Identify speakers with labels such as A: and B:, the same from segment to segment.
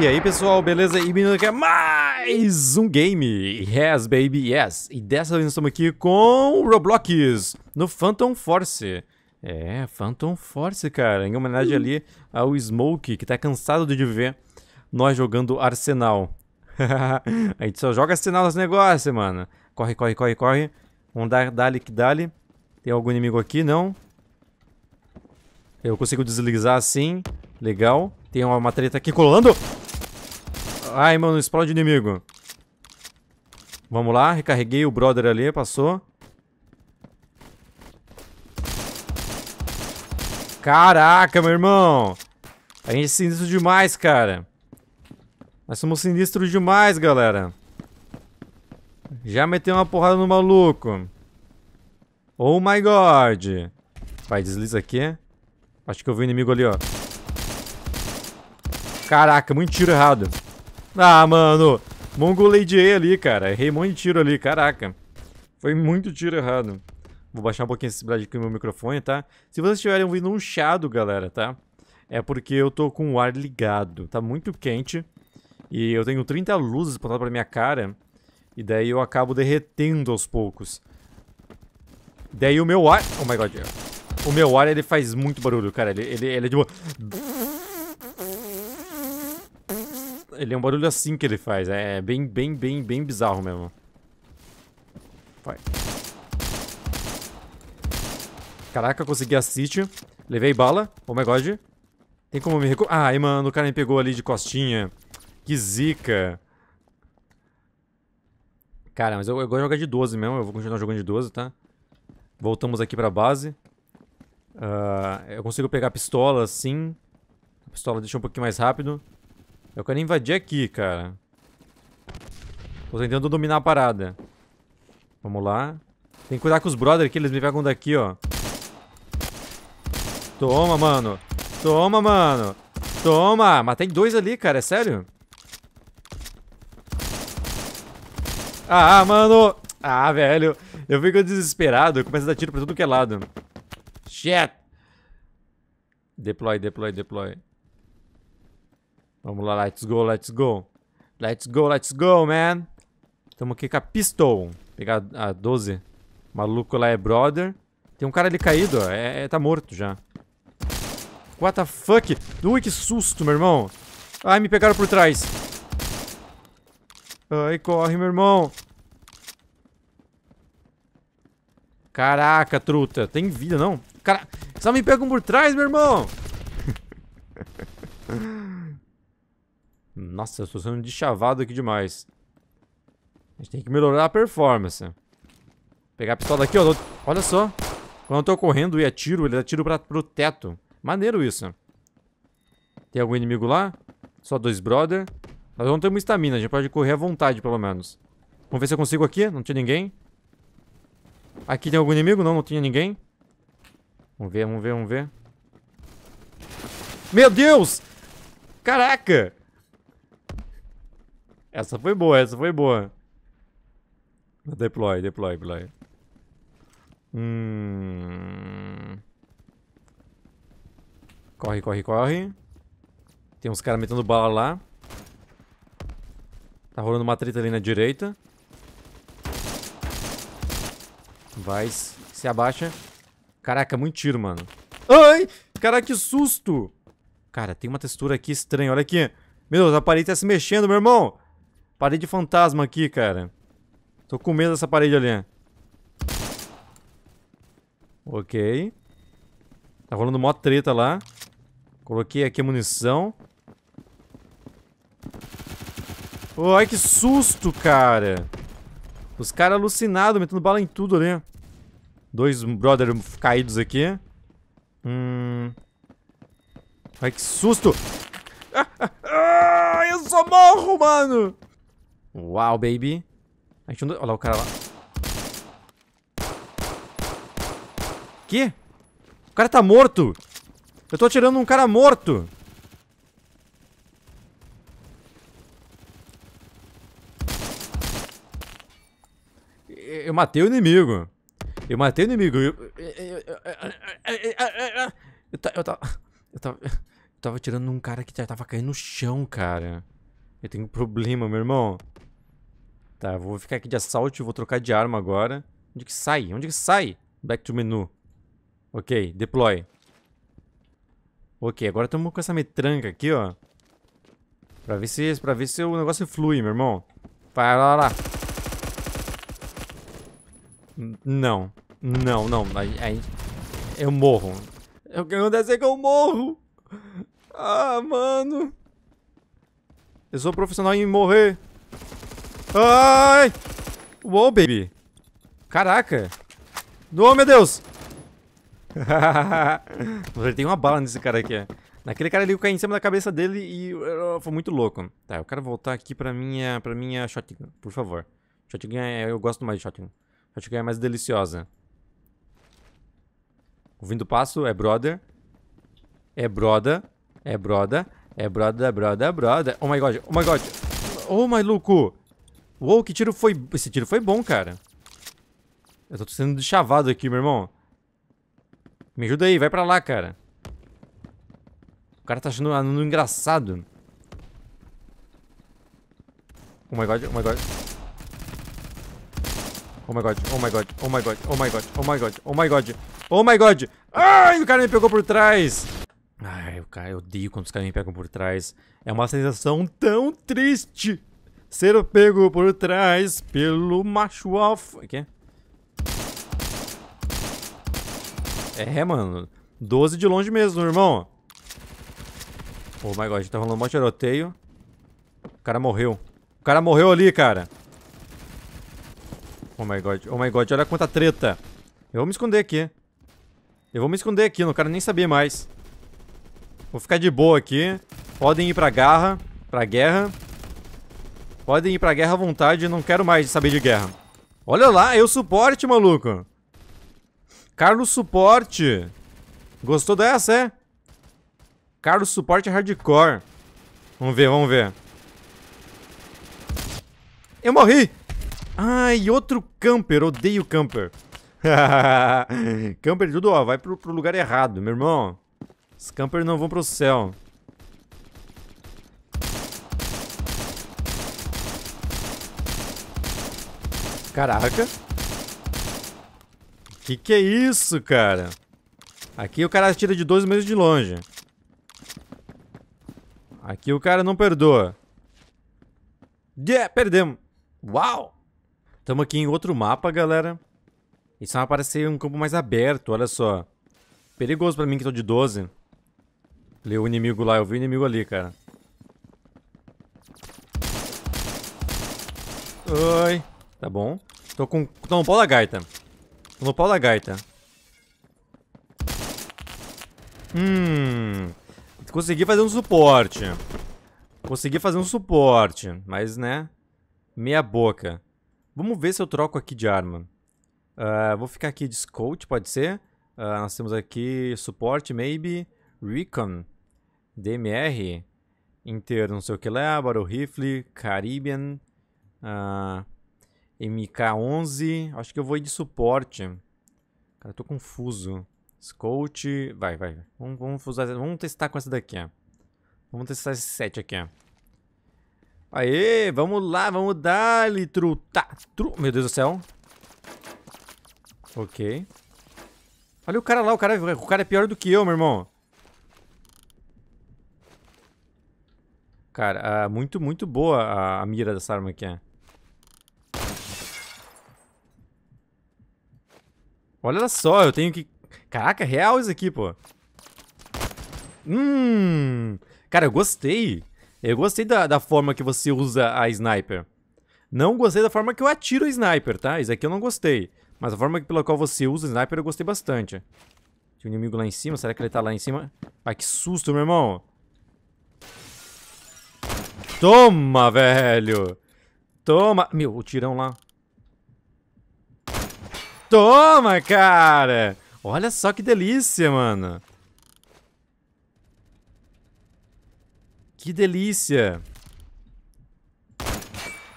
A: E aí pessoal, beleza? E bem-vindo aqui a mais um game! Yes, baby, yes! E dessa vez estamos aqui com Roblox no Phantom Force. É, Phantom Force, cara, em homenagem hum. ali ao Smoke, que tá cansado de ver nós jogando Arsenal. a gente só joga Arsenal nos negócios, mano. Corre, corre, corre, corre. Vamos dar dali que dali. Tem algum inimigo aqui? Não. Eu consigo deslizar assim. Legal. Tem uma treta aqui colando. Ai, mano, explode inimigo. Vamos lá, recarreguei o brother ali, passou. Caraca, meu irmão. A gente é sinistro demais, cara. Nós somos sinistros demais, galera. Já meteu uma porrada no maluco. Oh my god. Vai, desliza aqui. Acho que eu vi um inimigo ali, ó. Caraca, muito tiro errado. Ah, mano. Mongoladiei ali, cara. Errei muito tiro ali, caraca. Foi muito tiro errado. Vou baixar um pouquinho a sensibilidade aqui no meu microfone, tá? Se vocês estiverem ouvindo um chado, galera, tá? É porque eu tô com o ar ligado. Tá muito quente. E eu tenho 30 luzes apontadas pra minha cara. E daí eu acabo derretendo aos poucos. Daí o meu ar... Oh my god. O meu ar, ele faz muito barulho, cara. Ele, ele, ele é de boa... Ele é um barulho assim que ele faz. É, é bem, bem, bem, bem bizarro mesmo. Vai. Caraca, consegui assist. Levei bala. Oh my god. Tem como me recuperar? Ai, mano, o cara me pegou ali de costinha. Que zica. Cara, mas eu, eu gosto de jogar de 12 mesmo. Eu vou continuar jogando de 12, tá? Voltamos aqui pra base. Uh, eu consigo pegar a pistola, sim. A pistola deixa um pouquinho mais rápido. Eu quero invadir aqui, cara. Tô tentando dominar a parada. Vamos lá. Tem que cuidar com os brothers que eles me pegam daqui, ó. Toma, mano. Toma, mano. Toma. Matei dois ali, cara. É sério? Ah, mano. Ah, velho. Eu fico desesperado. Eu começo a dar tiro pra tudo que é lado. Shit. Deploy, deploy, deploy. Vamos lá, let's go, let's go. Let's go, let's go, man. Tamo aqui com a pistol. Pegar a 12. O maluco lá é brother. Tem um cara ali caído, ó. É, é, tá morto já. What the fuck? Ui, que susto, meu irmão. Ai, me pegaram por trás. Ai, corre, meu irmão. Caraca, truta. Tem vida, não? Cara, só me pegam por trás, meu irmão. Nossa, eu estou sendo chavado aqui demais. A gente tem que melhorar a performance. Pegar a pistola aqui, ó. Olha só. Quando eu tô correndo e atiro, ele atira pra, pro teto. Maneiro isso. Tem algum inimigo lá? Só dois brother. Nós não temos estamina, a gente pode correr à vontade, pelo menos. Vamos ver se eu consigo aqui. Não tinha ninguém. Aqui tem algum inimigo? Não, não tinha ninguém. Vamos ver, vamos ver, vamos ver. Meu Deus! Caraca! Essa foi boa, essa foi boa. Deploy, deploy, deploy. Hum... Corre, corre, corre. Tem uns caras metendo bala lá. Tá rolando uma treta ali na direita. Vai, se abaixa. Caraca, é muito tiro, mano. Ai! Caraca, que susto! Cara, tem uma textura aqui estranha, olha aqui. Meu Deus, a parede tá se mexendo, meu irmão! Parede fantasma aqui, cara. Tô com medo dessa parede ali. Ok. Tá rolando mó treta lá. Coloquei aqui a munição. ai, que susto, cara. Os caras alucinados, metendo bala em tudo ali. Dois brother caídos aqui. Hum... Ai, que susto! Ah, ah, ah, eu só morro, mano! Uau, baby. A gente não... Olha lá o cara lá. Que? O cara tá morto. Eu tô atirando num cara morto. Eu matei o inimigo. Eu matei o inimigo. Eu, eu, tava, eu, tava, eu tava atirando num cara que já tava caindo no chão, cara. Eu tenho um problema, meu irmão. Tá, vou ficar aqui de assalto e vou trocar de arma agora. Onde que sai? Onde que sai? Back to menu. Ok, deploy. Ok, agora estamos com essa metranca aqui, ó. Pra ver se, pra ver se o negócio flui, meu irmão. Vai, lá, lá, Não. Não, não. Aí, aí, eu morro. É o que acontece é que eu morro. Ah, mano. Eu sou profissional em morrer. Ai! Uou, baby. Caraca. Oh, meu Deus. Ele tem uma bala nesse cara aqui. Naquele cara ali, eu caí em cima da cabeça dele e uh, foi muito louco. Tá, eu quero voltar aqui pra minha, pra minha shotgun, por favor. Shotgun, é, eu gosto mais de shotgun. Shotgun é mais deliciosa. Ouvindo o passo, é brother. É broda. É broda. É broda, broda, broda. Oh my god, oh my god. Oh my louco. Uou, que tiro foi... Esse tiro foi bom, cara. Eu tô sendo chavado aqui, meu irmão. Me ajuda aí, vai pra lá, cara. O cara tá achando um engraçado. Oh my god, oh my god. Oh my god, oh my god, oh my god, oh my god, oh my god, oh my god, oh my god. Ai, o cara me pegou por trás. Ai, o cara, eu odeio quando os caras me pegam por trás. É uma sensação tão triste. Ser pego por trás pelo macho alfa. Que? É, mano. 12 de longe mesmo, irmão. Oh my god, tá rolando um tiroteio. O cara morreu. O cara morreu ali, cara. Oh my god, oh my god, olha quanta treta. Eu vou me esconder aqui. Eu vou me esconder aqui, não quero nem saber mais. Vou ficar de boa aqui. Podem ir pra garra, pra guerra. Podem ir pra guerra à vontade, não quero mais saber de guerra. Olha lá, eu suporte, maluco. Carlos Suporte. Gostou dessa, é? Carlos Suporte Hardcore. Vamos ver, vamos ver. Eu morri! Ai, outro camper. Odeio camper. camper tudo, ó. Vai pro, pro lugar errado, meu irmão. Os campers não vão pro céu. Caraca. Que que é isso, cara? Aqui o cara tira de 12 meses de longe. Aqui o cara não perdoa. Yeah, perdemos. Uau! Estamos aqui em outro mapa, galera. Isso vai é parecer um campo mais aberto, olha só. Perigoso pra mim que tô de 12. Leu o inimigo lá, eu vi o inimigo ali, cara. Oi. Tá bom. Tô com... Tô no pau da gaita. Tô no pau da gaita. Hum... Consegui fazer um suporte. Consegui fazer um suporte, mas, né... Meia boca. Vamos ver se eu troco aqui de arma. Uh, vou ficar aqui de scout, pode ser. Uh, nós temos aqui suporte, maybe, recon, DMR, inteiro, não sei o que lá, battle rifle, Caribbean, uh, MK11. Acho que eu vou ir de suporte. Cara, eu tô confuso. Scout. Vai, vai. Vamos, vamos, usar, vamos testar com essa daqui. Ó. Vamos testar esse 7 aqui. Ó. Aê, vamos lá, vamos dar, litro. Tá, tru... Meu Deus do céu. Ok. Olha o cara lá, o cara, o cara é pior do que eu, meu irmão. Cara, ah, muito, muito boa a, a mira dessa arma aqui. Olha só, eu tenho que... Caraca, é real isso aqui, pô. Hum... Cara, eu gostei. Eu gostei da, da forma que você usa a sniper. Não gostei da forma que eu atiro o sniper, tá? Isso aqui eu não gostei. Mas a forma pela qual você usa o sniper eu gostei bastante. Tem um inimigo lá em cima. Será que ele tá lá em cima? Ai, que susto, meu irmão. Toma, velho. Toma. Meu, o tirão lá. Toma, cara! Olha só que delícia, mano. Que delícia.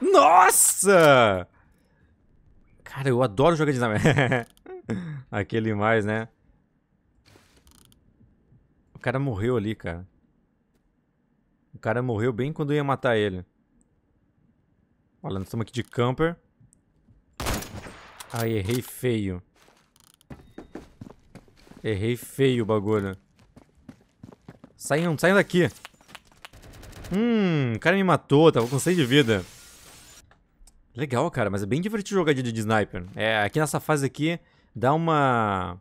A: Nossa! Cara, eu adoro jogar dinâmica. Aquele mais, né? O cara morreu ali, cara. O cara morreu bem quando eu ia matar ele. Olha, nós estamos aqui de camper. Ai, errei feio. Errei feio o bagulho. Saiam, saiam daqui. Hum, o cara me matou, tava com 100 de vida. Legal, cara, mas é bem divertido jogar de, de sniper. É, aqui nessa fase aqui dá uma...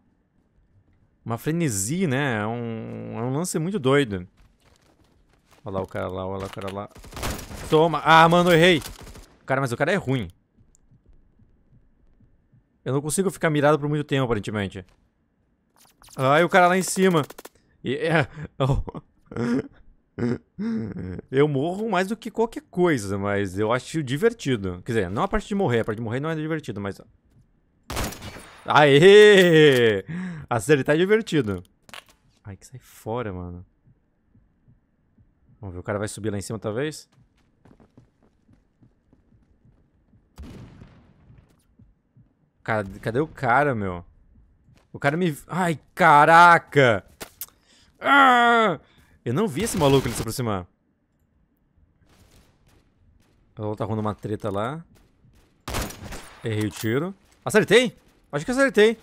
A: Uma frenesi, né? É um, é um lance muito doido. Olha lá o cara lá, olha lá o cara lá. Toma! Ah, mano, eu errei! Cara, mas o cara é ruim. Eu não consigo ficar mirado por muito tempo, aparentemente. Ai, ah, o cara lá em cima. Yeah. É, eu morro mais do que qualquer coisa, mas eu acho divertido. Quer dizer, não a parte de morrer, a parte de morrer não é divertido, mas... Aê! Acertar é divertido. Ai, que sai fora, mano. Vamos ver, o cara vai subir lá em cima, talvez? Cadê, cadê o cara, meu? O cara me... Ai, caraca! Ah! Eu não vi esse maluco ele se aproximar. Ela tá arrumando uma treta lá. Errei o tiro. Acertei? Acho que acertei.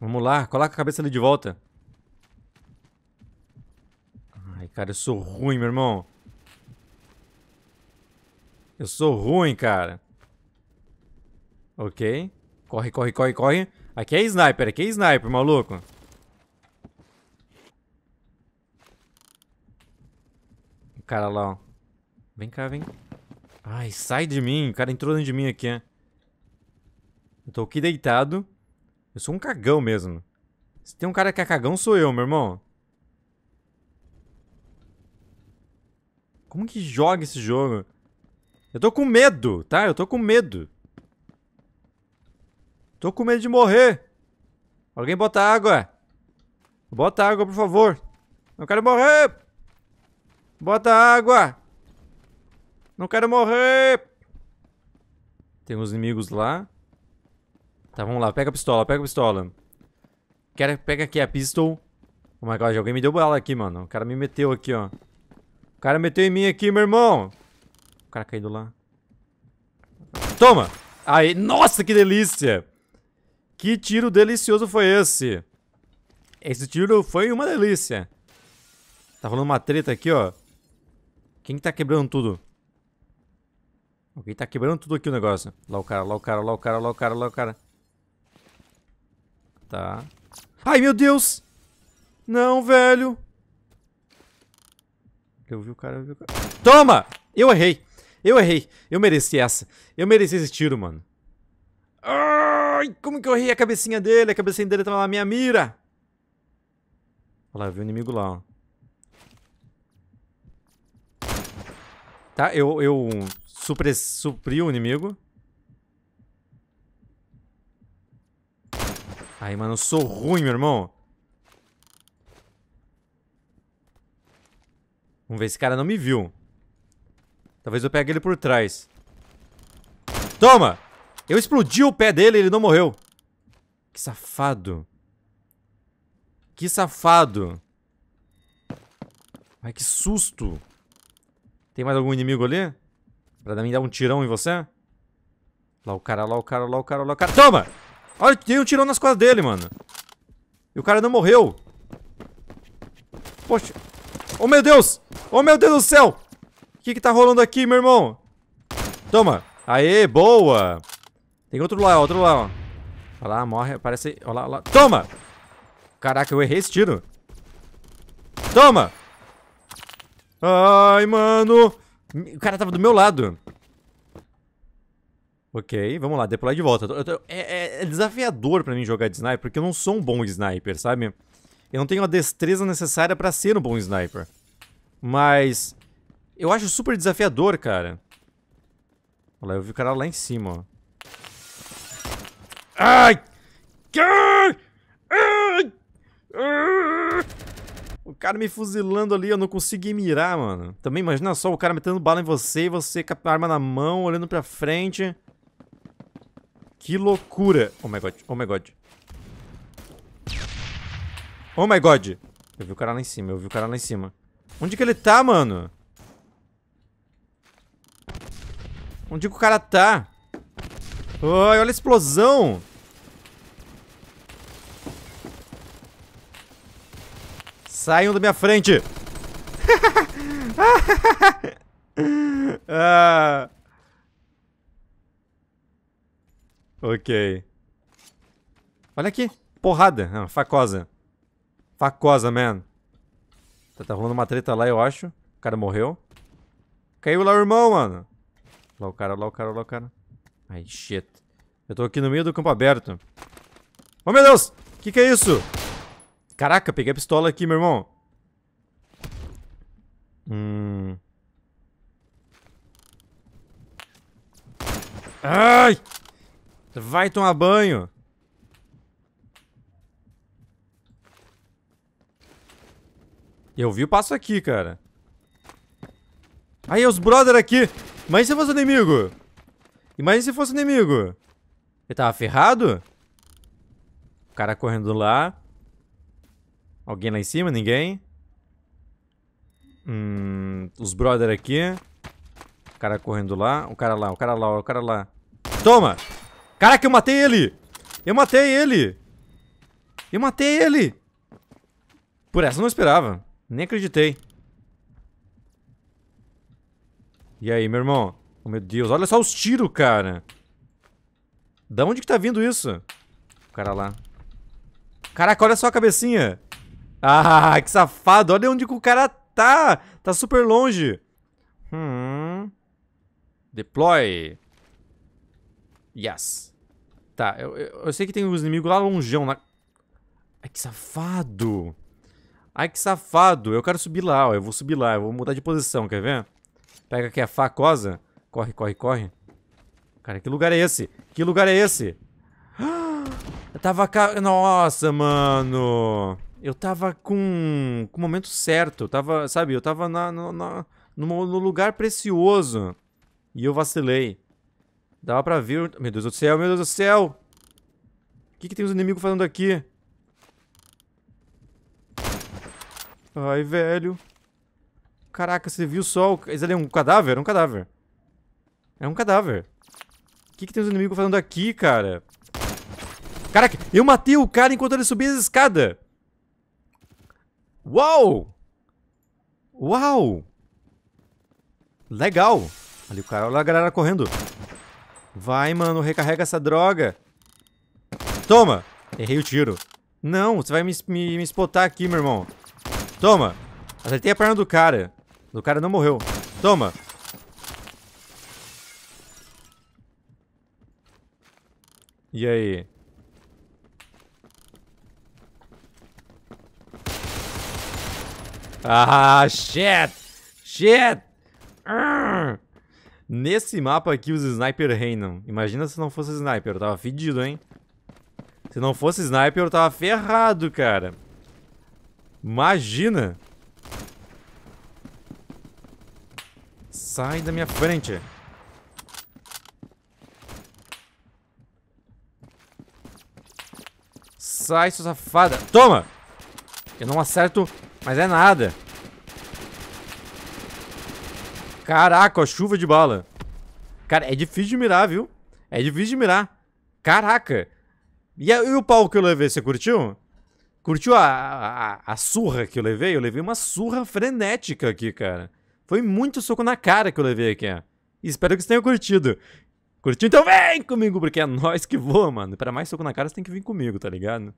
A: Vamos lá, coloca a cabeça ali de volta. Ai, cara, eu sou ruim, meu irmão. Eu sou ruim, cara. Ok. Corre, corre, corre, corre. Aqui é sniper, aqui é sniper, maluco. O cara lá, ó. Vem cá, vem. Ai, sai de mim. O cara entrou dentro de mim aqui, né? Eu tô aqui deitado. Eu sou um cagão mesmo. Se tem um cara que é cagão, sou eu, meu irmão. Como que joga esse jogo? Eu tô com medo, tá? Eu tô com medo. Tô com medo de morrer. Alguém bota água. É? Bota água, por favor. Não quero morrer. Bota água. Não quero morrer. Tem uns inimigos lá. Tá, vamos lá. Pega a pistola, pega a pistola. Quero, pega aqui a pistol. Oh my god, alguém me deu bala aqui, mano. O cara me meteu aqui, ó. O cara meteu em mim aqui, meu irmão. O cara caiu lá. Toma! Aí, nossa, que delícia! Que tiro delicioso foi esse? Esse tiro foi uma delícia. Tá rolando uma treta aqui, ó. Quem tá quebrando tudo? Alguém tá quebrando tudo aqui o negócio. Lá o cara, lá o cara, lá o cara, lá o cara, lá o cara. Tá. Ai, meu Deus! Não, velho! Eu vi o cara, eu vi o cara. Toma! Eu errei! Eu errei! Eu mereci essa. Eu mereci esse tiro, mano. Ai, como que eu errei a cabecinha dele? A cabecinha dele tava na minha mira. Olha lá, vi o inimigo lá, ó. Tá, eu, eu supri o inimigo. Ai, mano, eu sou ruim, meu irmão. Vamos ver, esse cara não me viu. Talvez eu pegue ele por trás. Toma! Eu explodi o pé dele e ele não morreu. Que safado. Que safado. Ai, que susto. Tem mais algum inimigo ali? Pra mim dar um tirão em você? Lá o cara, lá o cara, lá o cara, lá o cara. Toma! Olha, tem um tirão nas costas dele, mano. E o cara não morreu. Poxa. Oh, meu Deus! Oh, meu Deus do céu! O que que tá rolando aqui, meu irmão? Toma. Aê, boa! Tem outro lá, outro lá, ó. Olha lá, morre, aparece... Olha lá, olha lá. Toma! Caraca, eu errei esse tiro. Toma! Ai, mano! O cara tava do meu lado. Ok, vamos lá, deploy de volta. Eu, é, é, é, desafiador pra mim jogar de sniper, porque eu não sou um bom sniper, sabe? Eu não tenho a destreza necessária pra ser um bom sniper. Mas... Eu acho super desafiador, cara. Olha lá, eu vi o cara lá em cima, ó. Ai! Ai! Ai! Ai! O cara me fuzilando ali, eu não consegui mirar, mano. Também imagina só o cara metendo bala em você e você com a arma na mão, olhando pra frente. Que loucura. Oh my god, oh my god. Oh my god. Eu vi o cara lá em cima, eu vi o cara lá em cima. Onde que ele tá, mano? Onde que o cara tá? Ai, olha a explosão! Saiam da minha frente! ah. Ok. Olha aqui. Porrada. Ah, facosa. Facosa, man. Tá, tá rolando uma treta lá, eu acho. O cara morreu. Caiu lá o irmão, mano. Lá o cara, lá o cara, lá o cara. Ai, shit. Eu tô aqui no meio do campo aberto. Oh, meu Deus! O que, que é isso? Caraca, peguei a pistola aqui, meu irmão. Hum... Ai! Vai tomar banho. Eu vi o passo aqui, cara. Aí, os brother aqui. Mas se fosse inimigo? Imagina se fosse inimigo. Ele tava ferrado? O cara correndo lá. Alguém lá em cima? Ninguém? Hum, os brother aqui. O cara correndo lá. O cara lá, o cara lá, o cara lá. Toma! Caraca, eu matei ele! Eu matei ele! Eu matei ele! Por essa eu não esperava. Nem acreditei. E aí, meu irmão? Oh, meu Deus, olha só os tiros, cara. Da onde que tá vindo isso? O cara lá. Caraca, olha só a cabecinha. Ah, que safado. Olha onde que o cara tá. Tá super longe. Hum. Deploy. Yes. Tá, eu, eu, eu sei que tem uns inimigos lá longeão. Na... Ai, que safado. Ai, que safado. Eu quero subir lá, ó. Eu vou subir lá. Eu vou mudar de posição, quer ver? Pega aqui a facosa. Corre, corre, corre. Cara, que lugar é esse? Que lugar é esse? Eu tava... Ca... Nossa, mano eu tava com, com o momento certo. Eu tava, sabe, eu tava na, na, na no, no lugar precioso. E eu vacilei. Dava pra ver. Meu Deus do céu, meu Deus do céu! O que, que tem os inimigos fazendo aqui? Ai, velho. Caraca, você viu só o... Isso ali é um cadáver? É um cadáver. É um cadáver. O que, que tem os inimigos fazendo aqui, cara? Caraca, eu matei o cara enquanto ele subia as escadas. Uau! Uau! Legal! Ali o cara, olha a galera correndo. Vai, mano, recarrega essa droga. Toma! Errei o tiro. Não, você vai me, me, me aqui, meu irmão. Toma! Acertei a perna do cara. O cara não morreu. Toma! E aí? Ah, shit! Shit! Arr! Nesse mapa aqui os sniper reinam. Imagina se não fosse sniper, eu tava fedido, hein? Se não fosse sniper, eu tava ferrado, cara. Imagina! Sai da minha frente! Sai, sua safada! Toma! Eu não acerto mas é nada. Caraca, a chuva de bala. Cara, é difícil de mirar, viu? É difícil de mirar. Caraca. E, e o pau que eu levei, você curtiu? Curtiu a, a, a, surra que eu levei? Eu levei uma surra frenética aqui, cara. Foi muito soco na cara que eu levei aqui, ó. Espero que você tenha curtido. Curtiu? Então vem comigo, porque é nós que voa, mano. Para mais soco na cara, você tem que vir comigo, tá ligado?